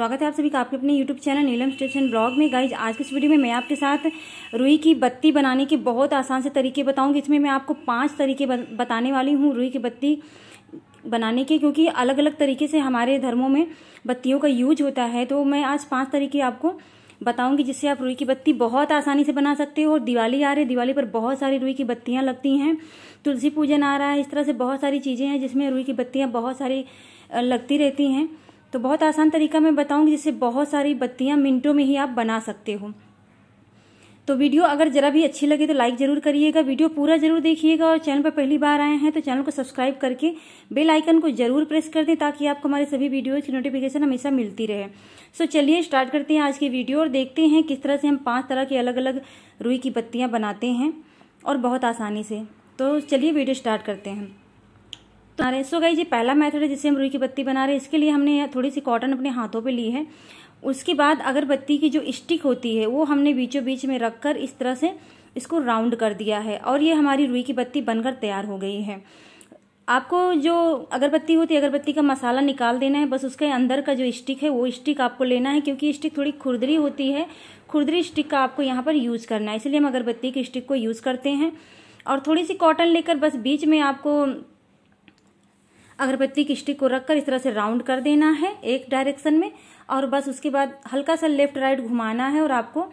स्वागत है आप सभी का आपके अपने YouTube channel Neelam station blog में गाइज आज के इस वीडियो में मैं आपके साथ रुई की बत्ती बनाने के बहुत आसान से तरीके बताऊंगी इसमें मैं आपको पांच तरीके बताने वाली हूँ रुई की बत्ती बनाने के क्योंकि अलग अलग तरीके से हमारे धर्मों में बत्तियों का यूज होता है तो मैं आज पाँच तरीके आपको बताऊंगी जिससे आप रुई की बत्ती बहुत आसानी से बना सकते हो और दिवाली आ रही है दिवाली पर बहुत सारी रुई की बत्तियाँ लगती हैं तुलसी पूजन आ रहा है इस तरह से बहुत सारी चीज़ें हैं जिसमें रुई की बत्तियाँ बहुत सारी लगती रहती हैं तो बहुत आसान तरीका मैं बताऊंगी जिससे बहुत सारी बत्तियाँ मिनटों में ही आप बना सकते हो तो वीडियो अगर ज़रा भी अच्छी लगे तो लाइक ज़रूर करिएगा वीडियो पूरा ज़रूर देखिएगा और चैनल पर पहली बार आए हैं तो चैनल को सब्सक्राइब करके बेल आइकन को ज़रूर प्रेस कर दें ताकि आपको हमारे सभी वीडियोज़ की नोटिफिकेशन हमेशा मिलती रहे सो चलिए स्टार्ट करते हैं आज की वीडियो और देखते हैं किस तरह से हम पाँच तरह की अलग अलग रुई की बत्तियाँ बनाते हैं और बहुत आसानी से तो चलिए वीडियो स्टार्ट करते हैं रहे हैं सो गई जी पहला मेथड है जिसे हम रुई की बत्ती बना रहे हैं इसके लिए हमने थोड़ी सी कॉटन अपने हाथों पे ली है उसके बाद अगरबत्ती की जो स्टिक होती है वो हमने बीचों बीच में रखकर इस तरह से इसको राउंड कर दिया है और ये हमारी रुई की बत्ती बनकर तैयार हो गई है आपको जो अगरबत्ती होती है अगरबत्ती का मसाला निकाल देना है बस उसके अंदर का जो स्टिक है वो स्टिक आपको लेना है क्योंकि स्टिक थोड़ी खुरदरी होती है खुरदरी स्टिक का आपको यहाँ पर यूज़ करना है इसलिए हम अगरबत्ती की स्टिक को यूज़ करते हैं और थोड़ी सी कॉटन लेकर बस बीच में आपको अगरबत्ती की स्टिक को रखकर इस तरह से राउंड कर देना है एक डायरेक्शन में और बस उसके बाद हल्का सा लेफ्ट राइट घुमाना है और आपको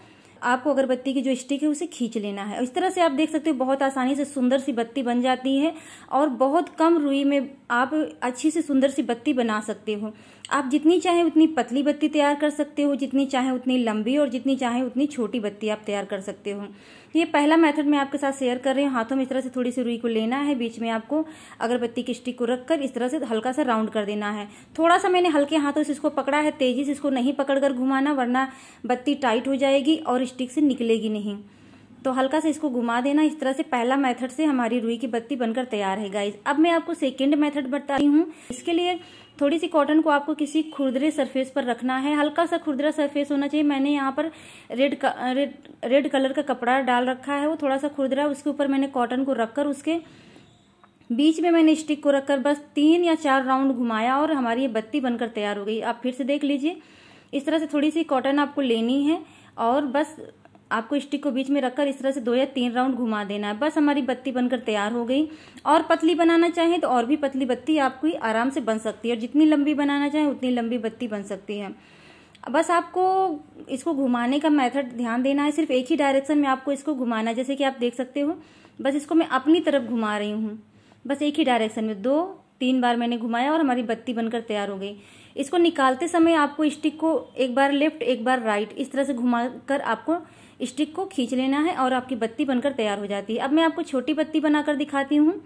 आपको अगरबत्ती की जो स्टिक है उसे खींच लेना है इस तरह से आप देख सकते हो बहुत आसानी से सुंदर सी बत्ती बन जाती है और बहुत कम रुई में आप अच्छी सी सुंदर सी बत्ती बना सकते हो आप जितनी चाहे उतनी पतली बत्ती तैयार कर सकते हो जितनी चाहे उतनी लंबी और जितनी चाहे उतनी छोटी बत्ती आप तैयार कर सकते हो ये पहला मेथड मैं आपके साथ शेयर कर रही हूँ हाथों में इस तरह से थोड़ी सी रुई को लेना है बीच में आपको अगरबत्ती की स्टिक को रखकर इस तरह से हल्का सा राउंड कर देना है थोड़ा सा मैंने हल्के हाथों से इसको पकड़ा है तेजी से इसको नहीं पकड़कर घुमाना वरना बत्ती टाइट हो जाएगी और स्टिक से निकलेगी नहीं तो हल्का से इसको घुमा देना इस तरह से पहला मेथड से हमारी रुई की बत्ती बनकर तैयार है गाइज अब मैं आपको सेकेंड मेथड बता रही हूँ इसके लिए थोड़ी सी कॉटन को आपको किसी खुरदरे सरफेस पर रखना है हल्का सा खुरदरा सरफेस होना चाहिए मैंने यहाँ पर रेड रेड रेड कलर का कपड़ा डाल रखा है वो थोड़ा सा खुरदरा उसके ऊपर मैंने कॉटन को रखकर उसके बीच में मैंने स्टिक को रखकर बस तीन या चार राउंड घुमाया और हमारी ये बत्ती बनकर तैयार हो गई आप फिर से देख लीजिए इस तरह से थोड़ी सी कॉटन आपको लेनी है और बस आपको स्टिक को बीच में रखकर इस तरह से दो या तीन राउंड घुमा देना है बस हमारी बत्ती बनकर तैयार हो गई और पतली बनाना चाहें तो और भी पतली बत्ती आपकी आराम से बन सकती है और जितनी लंबी बनाना चाहें उतनी लंबी बत्ती बन सकती है बस आपको इसको घुमाने का मेथड ध्यान देना है सिर्फ एक ही डायरेक्शन में आपको इसको घुमाना है जैसे कि आप देख सकते हो बस इसको मैं अपनी तरफ घुमा रही हूँ बस एक ही डायरेक्शन में दो तीन बार मैंने घुमाया और हमारी बत्ती बनकर तैयार हो गई इसको निकालते समय आपको स्टिक को एक बार लेफ्ट एक बार राइट इस तरह से घुमा आपको स्टिक को खींच लेना है और आपकी बत्ती बनकर तैयार हो जाती है अब मैं आपको छोटी बत्ती बनाकर दिखाती हूँ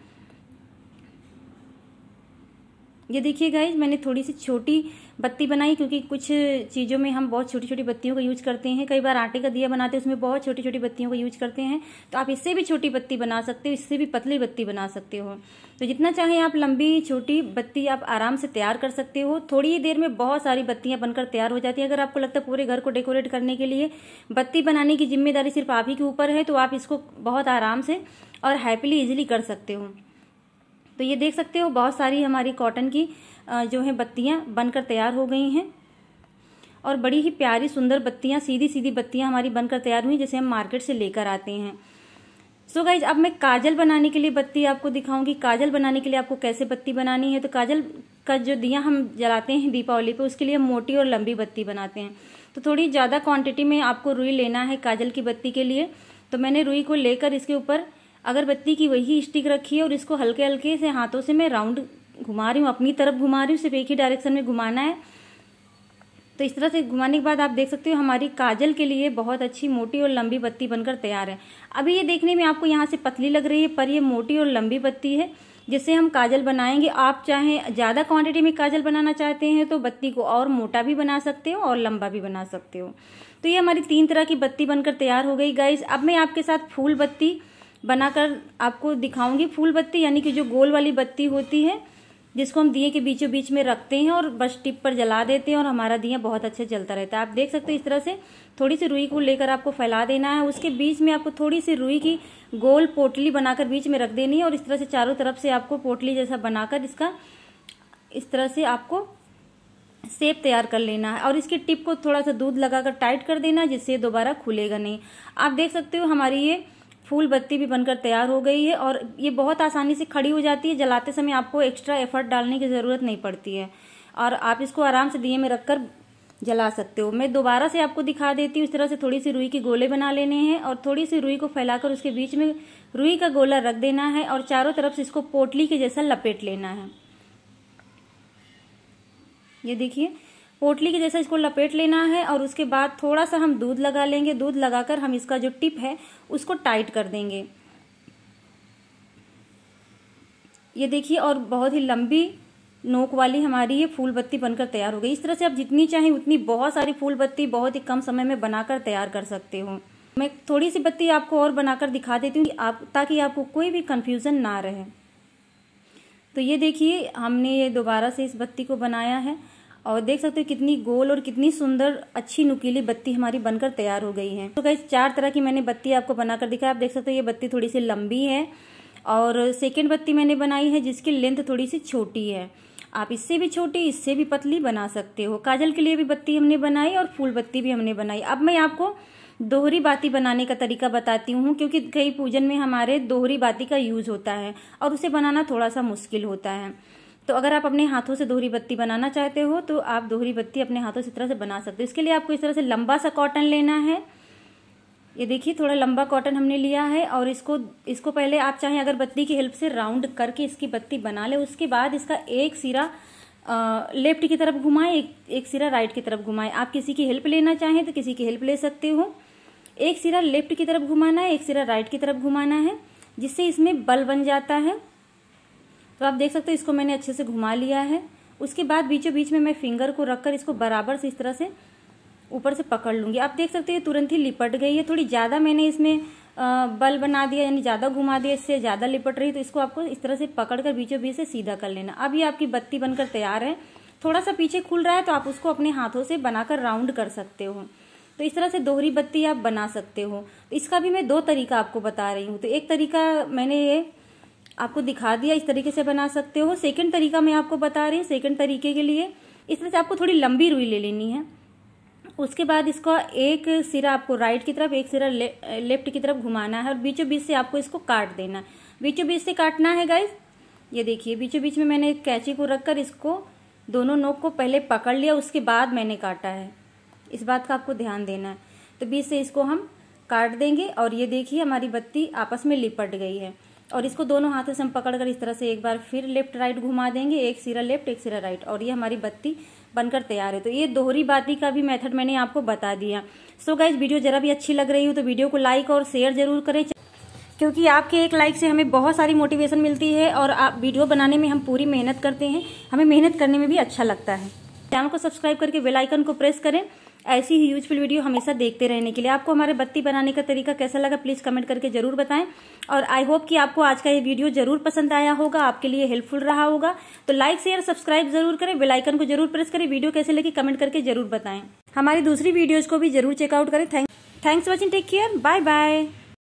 ये देखिए गाइज मैंने थोड़ी सी छोटी बत्ती बनाई क्योंकि कुछ चीज़ों में हम बहुत छोटी छोटी बत्तियों का यूज करते हैं कई बार आटे का दिया बनाते हैं उसमें बहुत छोटी छोटी बत्तियों का यूज करते हैं तो आप इससे भी छोटी बत्ती बना सकते हो इससे भी पतली बत्ती बना सकते हो तो जितना चाहे आप लंबी छोटी बत्ती आप आराम से तैयार कर सकते हो थोड़ी ही देर में बहुत सारी बत्तियाँ बनकर तैयार हो जाती है अगर आपको लगता है पूरे घर को डेकोरेट करने के लिए बत्ती बनाने की जिम्मेदारी सिर्फ आप ही के ऊपर है तो आप इसको बहुत आराम से और हैप्पीली इजिली कर सकते हो तो ये देख सकते हो बहुत सारी हमारी कॉटन की जो है बत्तियाँ बनकर तैयार हो गई हैं और बड़ी ही प्यारी सुंदर बत्तियाँ सीधी सीधी बत्तियाँ हमारी बनकर तैयार हुई जैसे हम मार्केट से लेकर आते हैं सो so गाइज अब मैं काजल बनाने के लिए बत्ती आपको दिखाऊंगी काजल बनाने के लिए आपको कैसे बत्ती बनानी है तो काजल का जो दिया हम जलाते हैं दीपावली पे उसके लिए हम मोटी और लंबी बत्ती बनाते हैं तो थोड़ी ज़्यादा क्वांटिटी में आपको रुई लेना है काजल की बत्ती के लिए तो मैंने रुई को लेकर इसके ऊपर अगरबत्ती की वही स्टिक रखी है और इसको हल्के हल्के से हाथों से मैं राउंड घुमा रही हूँ अपनी तरफ घुमा रही हूँ सिर्फ एक ही डायरेक्शन में घुमाना है तो इस तरह से घुमाने के बाद आप देख सकते हो हमारी काजल के लिए बहुत अच्छी मोटी और लंबी बत्ती बनकर तैयार है अभी ये देखने में आपको यहाँ से पतली लग रही है पर ये मोटी और लंबी बत्ती है जिससे हम काजल बनाएंगे आप चाहे ज़्यादा क्वांटिटी में काजल बनाना चाहते हैं तो बत्ती को और मोटा भी बना सकते हो और लंबा भी बना सकते हो तो ये हमारी तीन तरह की बत्ती बनकर तैयार हो गई गाइज अब मैं आपके साथ फूल बत्ती बनाकर आपको दिखाऊंगी फूल बत्ती यानी कि जो गोल वाली बत्ती होती है जिसको हम दिए के बीचों बीच में रखते हैं और बस टिप पर जला देते हैं और हमारा दिया बहुत अच्छे जलता रहता है आप देख सकते हो इस तरह से थोड़ी सी रुई को लेकर आपको फैला देना है उसके बीच में आपको थोड़ी सी रुई की गोल पोटली बनाकर बीच में रख देनी है और इस तरह से चारों तरफ से आपको पोटली जैसा बनाकर इसका इस तरह से आपको सेप तैयार कर लेना है और इसकी टिप को थोड़ा सा दूध लगाकर टाइट कर देना जिससे दोबारा खुलेगा नहीं आप देख सकते हो हमारी ये फूल बत्ती भी बनकर तैयार हो गई है और ये बहुत आसानी से खड़ी हो जाती है जलाते समय आपको एक्स्ट्रा एफर्ट डालने की ज़रूरत नहीं पड़ती है और आप इसको आराम से दिए में रखकर जला सकते हो मैं दोबारा से आपको दिखा देती हूँ इस तरह से थोड़ी सी रुई के गोले बना लेने हैं और थोड़ी सी रुई को फैलाकर उसके बीच में रुई का गोला रख देना है और चारों तरफ से इसको पोटली के जैसा लपेट लेना है ये देखिए पोटली के जैसा इसको लपेट लेना है और उसके बाद थोड़ा सा हम दूध लगा लेंगे दूध लगाकर हम इसका जो टिप है उसको टाइट कर देंगे ये देखिए और बहुत ही लंबी नोक वाली हमारी ये फूल बत्ती बनकर तैयार हो गई इस तरह से आप जितनी चाहें उतनी बहुत सारी फूल बत्ती बहुत ही कम समय में बनाकर तैयार कर सकते हो मैं थोड़ी सी बत्ती आपको और बनाकर दिखा देती हूँ आप ताकि आपको कोई भी कन्फ्यूज़न ना रहे तो ये देखिए हमने ये दोबारा से इस बत्ती को बनाया है और देख सकते हो कितनी गोल और कितनी सुंदर अच्छी नुकीली बत्ती हमारी बनकर तैयार हो गई है तो कई चार तरह की मैंने बत्ती आपको बनाकर दिखाया आप देख सकते हो ये बत्ती थोड़ी सी लंबी है और सेकेंड बत्ती मैंने बनाई है जिसकी लेंथ थोड़ी सी छोटी है आप इससे भी छोटी इससे भी पतली बना सकते हो काजल के लिए भी बत्ती हमने बनाई और फूल बत्ती भी हमने बनाई अब मैं आपको दोहरी बाती बनाने का तरीका बताती हूँ क्योंकि कई पूजन में हमारे दोहरी बाती का यूज़ होता है और उसे बनाना थोड़ा सा मुश्किल होता है तो अगर आप अपने हाथों से दोहरी बत्ती बनाना चाहते हो तो आप दोहरी बत्ती अपने हाथों से इस तरह से बना सकते हो इसके लिए आपको इस तरह से लंबा सा कॉटन लेना है ये देखिए थोड़ा लंबा कॉटन हमने लिया है और इसको इसको पहले आप चाहे अगर बत्ती की हेल्प से राउंड करके इसकी बत्ती बना ले उसके बाद इसका एक सिरा लेफ्ट की तरफ घुमाएं एक, एक सिरा राइट की तरफ घुमाएं आप किसी की हेल्प लेना चाहें तो किसी की हेल्प ले सकते हो एक सिरा लेफ्ट की तरफ घुमाना है एक सिरा राइट की तरफ घुमाना है जिससे इसमें बल बन जाता है तो आप देख सकते हो इसको मैंने अच्छे से घुमा लिया है उसके बाद बीचों बीच में मैं फिंगर को रखकर इसको बराबर से इस तरह से ऊपर से पकड़ लूँगी आप देख सकते हो ये तुरंत ही लिपट गई है थोड़ी ज़्यादा मैंने इसमें बल बना दिया यानी ज़्यादा घुमा दिया इससे ज़्यादा लिपट रही तो इसको आपको इस तरह से पकड़ कर बीचों बीच से सीधा कर लेना अभी आपकी बत्ती बनकर तैयार है थोड़ा सा पीछे खुल रहा है तो आप उसको अपने हाथों से बनाकर राउंड कर सकते हो तो इस तरह से दोहरी बत्ती आप बना सकते हो इसका भी मैं दो तरीका आपको बता रही हूँ तो एक तरीका मैंने ये आपको दिखा दिया इस तरीके से बना सकते हो सेकंड तरीका मैं आपको बता रही हूँ सेकंड तरीके के लिए इस तरह से आपको थोड़ी लंबी रुई ले लेनी है उसके बाद इसका एक सिरा आपको राइट की तरफ एक सिरा ले, लेफ्ट की तरफ घुमाना है और बीचों बीच से आपको इसको काट देना है बीचों बीच से काटना है गाइज ये देखिए बीचों बीच में मैंने कैंची को रखकर इसको दोनों नोक को पहले पकड़ लिया उसके बाद मैंने काटा है इस बात का आपको ध्यान देना है तो बीच से इसको हम काट देंगे और ये देखिए हमारी बत्ती आपस में लिपट गई है और इसको दोनों हाथों से हम पकड़कर इस तरह से एक बार फिर लेफ्ट राइट घुमा देंगे एक सिरा लेफ्ट एक सिरा राइट और ये हमारी बत्ती बनकर तैयार है तो ये दोहरी बाती का भी मेथड मैंने आपको बता दिया सो गाइज वीडियो जरा भी अच्छी लग रही हो तो वीडियो को लाइक और शेयर जरूर करें क्योंकि आपके एक लाइक से हमें बहुत सारी मोटिवेशन मिलती है और आप वीडियो बनाने में हम पूरी मेहनत करते हैं हमें मेहनत करने में भी अच्छा लगता है चैनल को सब्सक्राइब करके बेल आइकन को प्रेस करें ऐसी ही यूजफुल वीडियो हमेशा देखते रहने के लिए आपको हमारे बत्ती बनाने का तरीका कैसा लगा प्लीज़ कमेंट करके ज़रूर बताएं और आई होप कि आपको आज का ये वीडियो ज़रूर पसंद आया होगा आपके लिए हेल्पफुल रहा होगा तो लाइक शेयर सब्सक्राइब जरूर करें बेलाइकन को जरूर प्रेस करें वीडियो कैसे लगी कमेंट करके जरूर बताएं हमारी दूसरी वीडियोज़ को भी जरूर चेकआउट करें thank thanks watching take care bye bye